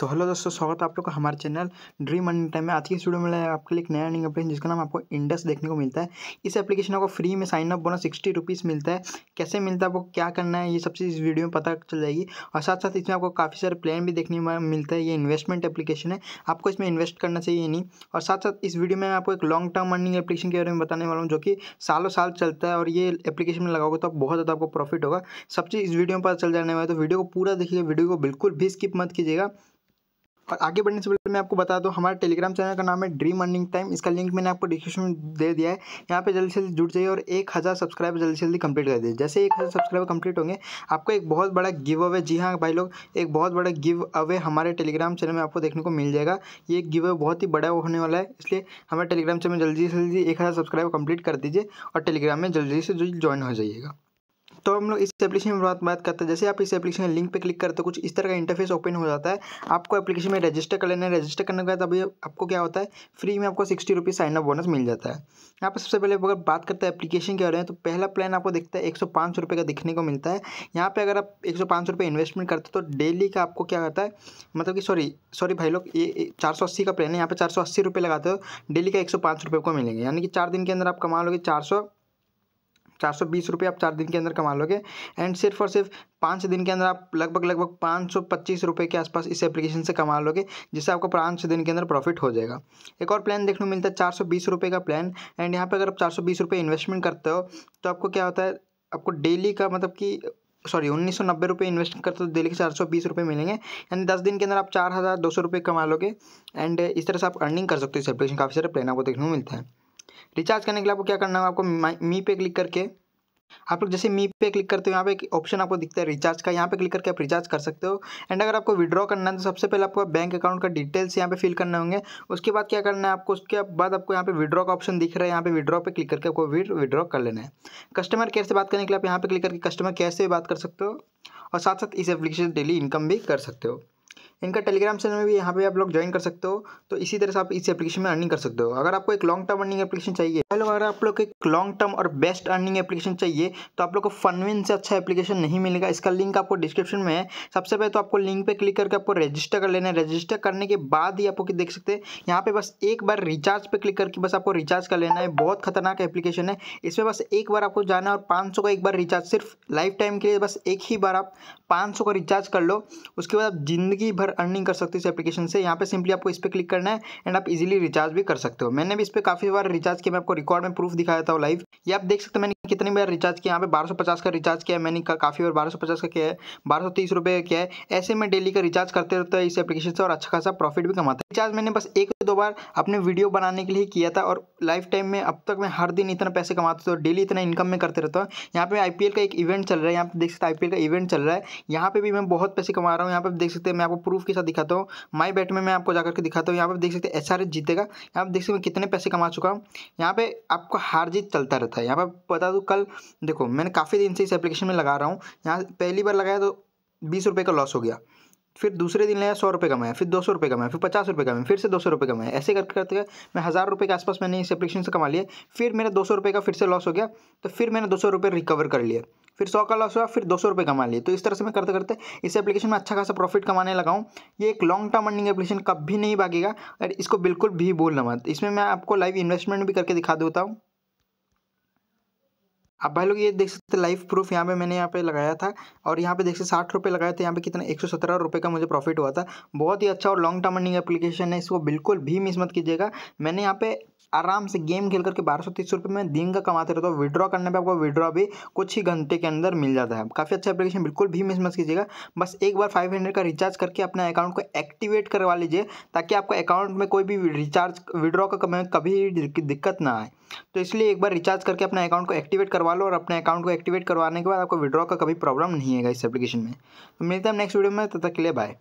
तो हेलो दोस्तों स्वागत है आप लोग का हमारे चैनल ड्रीम अर्निंग टाइम में आज की वीडियो में आपके लिए एक नया अर्निंग एप्लीकेशन जिसका नाम आपको इंडस देखने को मिलता है इस एप्लीकेशन आपको फ्री में sign up bonus sixty rupees मिलता है कैसे मिलता है आपको क्या करना है ये सब चीज़ इस वीडियो में पता चल जाएगी और साथ साथ इसमें आपको काफ़ी सारे प्लान भी देखने में मिलता है ये इन्वेस्टमेंट एप्लीकेशन है आपको इसमें इन्वेस्ट करना चाहिए नहीं और साथ साथ इस वीडियो में आपको एक लॉन्ग टर्म अर्निंग एप्लीकेशन के बारे में बताने वाला हूँ जो कि सालों साल चलता है और ये एप्लीकेशन में लगाओगे तो बहुत ज़्यादा आपको प्रॉफिट होगा सब चीज़ इस वीडियो में पता चल जाने वाला है तो वीडियो को पूरा देखिए वीडियो को बिल्कुल भी स्किप मत कीजिएगा और आगे बढ़ने से पहले मैं आपको बता दूँ हमारे टेलीग्राम चैनल का नाम है ड्रीम अर्निंग टाइम इसका लिंक मैंने आपको डिस्क्रिप्शन में दे दिया है यहाँ पे जल्दी से जल्दी जुड़ जाइए और एक हज़ार सब्सक्राइबर जल्दी से जल्दी कंप्लीट कर दीजिए जैसे एक हज़ार सब्सक्राइबर कंप्लीट होंगे आपको एक बहुत बड़ा गिव अवे जी हाँ भाई लोग एक बहुत बड़ा गिव अवे हमारे टेलीग्राम चैनल में आपको देखने को मिल जाएगा ये गिव अवे बहुत ही बड़ा होने वाला है इसलिए हमारे टेलीग्राम चैनल जल्दी से जल्दी एक हज़ार सब्सक्राइबर कंप्लीट कर दीजिए और टेलीग्राम में जल्दी से जल्दी ज्वाइन हो जाइएगा तो हम लोग इस एप्लीकेशन में बात बात करते हैं जैसे आप इस एप्लीकेशन लिंक पे क्लिक करते हो कुछ इस तरह का इंटरफेस ओपन हो जाता है आपको एप्लीकेशन में रजिस्टर कर लेना है रजिस्टर करने के बाद अभी आपको क्या होता है फ्री में आपको sixty rupees sign up bonus मिल जाता है यहाँ पर सबसे पहले अगर बात करते हैं एप्लीकेशन के बारे में तो पहला प्लान आपको देखता है एक सौ पाँच रुपये का दिखने को मिलता है यहाँ पर अगर आप एक सौ पाँच रुपये इन्वेस्टमेंट करते हो तो डेली का आपको क्या होता है मतलब कि सॉरी सॉरी भाई लोग ये चार सौ अस्सी का प्लान है यहाँ पर चार सौ अस्सी रुपये लगाते हो डेली का एक सौ पाँच रुपये को मिलेंगे यानी कि चार दिन के अंदर आप कमा लोगे चार सौ चार सौ बीस रुपये आप चार दिन के अंदर कमा लोगे एंड सिर्फ और सिर्फ पाँच दिन के अंदर आप लगभग लगभग पाँच सौ पच्चीस रुपये के आसपास इस एप्लीकेशन से कमा लोगे जिससे आपको पाँच दिन के अंदर प्रॉफिट हो जाएगा एक और प्लान देखने को मिलता है चार सौ बीस रुपये का प्लान एंड यहाँ पर अगर आप चार सौ बीस रुपये इन्वेस्टमेंट करते हो तो आपको क्या होता है आपको डेली का मतलब कि सॉरी उन्नीस सौ नब्बे रुपये इन्वेस्ट करते हो डेली तो के चार सौ बीस रुपये मिलेंगे यानी दस दिन के अंदर आप चार हज़ार दो सौ रुपये कमा लोगे एंड इस तरह से आप अर्निंग कर सकते हो इस एप्लीकेशन काफ़ी सारे प्लान आपको देखने को मिलते हैं रिचार्ज करने के लिए आपको क्या करना है आपको मी पे क्लिक करके आप लोग जैसे मी पे क्लिक करते हो यहाँ पे एक ऑप्शन आपको दिखता है रिचार्ज का यहाँ पे क्लिक करके आप रिचार्ज कर सकते हो एंड अगर आपको विड्रॉ करना है तो सबसे पहले आपको बैंक अकाउंट का डिटेल्स यहाँ पे फिल करने होंगे उसके बाद क्या करना है आपको उसके बाद आपको यहाँ पे विड्रॉ का ऑप्शन दिख रहा है यहाँ पे विड्रॉ पे क्लिक करके आपको विड्रॉ कर लेना है कस्टमर केयर से बात करने के लिए आप यहाँ पे क्लिक करके कस्टमर केयर से बात कर सकते हो और साथ साथ इस एप्लीकेशन डेली इनकम भी कर सकते हो इनका टेलीग्राम चैनल में भी यहाँ पे आप लोग ज्वाइन कर सकते हो तो इसी तरह से आप इस एप्लीकेशन में अर्निंग कर सकते हो अगर आपको एक लॉन्ग टर्म अर्निंग एप्लीकेशन चाहिए हेलो तो अगर आप लोग एक लॉन्ग टर्म और बेस्ट अर्निंग एप्लीकेशन चाहिए तो आप लोग को फनविन से अच्छा एप्लीकेशन नहीं मिलेगा इसका लिंक आपको डिस्क्रिप्शन में है सबसे पहले तो आपको लिंक पर क्लिक करके आपको रजिस्टर कर लेना है रजिस्टर करने के बाद ही आपको देख सकते हैं यहाँ पे बस एक बार रिचार्ज पर क्लिक करके बस आपको रिचार्ज कर लेना है बहुत खतरनाक एप्लीकेशन है इसमें बस एक बार आपको जाना और पाँच का एक बार रिचार्ज सिर्फ लाइफ टाइम के लिए बस एक ही बार आप पाँच का रिचार्ज कर लो उसके बाद आप जिंदगी भर घर अर्निंग कर सकते हो इस एप्लीकेशन से यहाँ पे सिंपली आपको इस पर क्लिक करना है एंड आप इजीली रिचार्ज भी कर सकते हो मैंने भी इस पर काफी बार रिचार्ज किया मैं आपको रिकॉर्ड में प्रूफ दिखाया था लाइव ये आप देख सकते हो मैंने कितनी बार रिचार्ज किया यहाँ पे बारह का रिचार्ज किया मैंने का, काफ़ी बार बारह का किया है बारह रुपए का किया है ऐसे में डेली का रिचार्ज करते रहता है इस एप्लीकेशन से और अच्छा खासा प्रॉफिट भी कमाता है रिचार्ज मैंने बस एक दो बार अपने वीडियो बनाने के लिए किया था और लाइफ टाइम में अब तक मैं हर दिन इतना पैसे कमाते थे डेली इतना इनकम में करते रहता हूँ यहाँ पे आईपीएल का एक इवेंट चल रहा है यहाँ पे देख सकते हैं आईपीएल का इवेंट चल रहा है यहाँ पे भी मैं बहुत पैसे कमा रहा हूँ यहाँ पे देख सकते हैं मैं आपको प्रूफ प्रूफ के साथ दिखाता हूँ माई बैट में मैं आपको जाकर के दिखाता हूँ यहाँ पर देख सकते हैं एच जीतेगा यहाँ पर देख सकते मैं कितने पैसे कमा चुका हूँ यहाँ पे आपका हार जीत चलता रहता है यहाँ पर बता दूँ कल देखो मैंने काफ़ी दिन से इस एप्लीकेशन में लगा रहा हूँ यहाँ पहली बार लगाया तो बीस रुपये का लॉस हो गया फिर दूसरे दिन लिया सौ रुपये कमाया फिर दो सौ रुपये कमाया फिर पचास रुपये कमाया फिर से दो सौ रुपये कमाया ऐसे करके करते हुए मैं हज़ार रुपये के आसपास मैंने इस एप्लीकेशन से कमा लिया फिर मेरा दो सौ रुपये का फिर से लॉस हो गया तो फिर मैंने दो सौ रुपये रिकवर कर लिया फिर सौ का लॉस हुआ फिर दो सौ रुपये कमा लिए तो इस तरह से मैं करते करते इस एप्लीकेशन में अच्छा खासा प्रॉफिट कमाने लगा हूँ ये एक लॉन्ग टर्म अर्निंग एप्लीकेशन भी नहीं भागेगा और इसको बिल्कुल भी बोलना मत इसमें मैं आपको लाइव इन्वेस्टमेंट भी करके दिखा देता हूँ आप भाई लोग ये देख सकते हैं लाइफ प्रूफ यहाँ पे मैंने यहाँ पे लगाया था और यहाँ पे देख सकते साठ रुपये लगाए थे यहाँ पे कितना एक सौ सत्रह रुपये का मुझे प्रॉफिट हुआ था बहुत ही अच्छा और लॉन्ग टर्म अर्निंग एप्लीकेशन है इसको बिल्कुल भी मिस मत कीजिएगा मैंने यहाँ पे आराम से गेम खेल करके बारह सौ तीस रुपये में दिन का कमाते रहते हो विड्रॉ करने पे आपको विड्रॉ भी कुछ ही घंटे के अंदर मिल जाता है काफ़ी अच्छा एप्लीकेशन बिल्कुल भी मिस मत कीजिएगा बस एक बार फाइव हंड्रेड का रिचार्ज करके अपने अकाउंट को एक्टिवेट करवा लीजिए ताकि आपको अकाउंट में कोई भी रिचार्ज विड्रॉ का कभी दिक्कत ना आए तो इसलिए एक बार रिचार्ज करके अपने अकाउंट को एक्टिवेट करवा लो और अपने अकाउंट को एक्टिवेट करवाने के बाद आपको विड्रॉ का कभी प्रॉब्लम नहीं है इस एप्लीकेशन में तो मिलते हैं नेक्स्ट वीडियो में तब तक के लिए बाय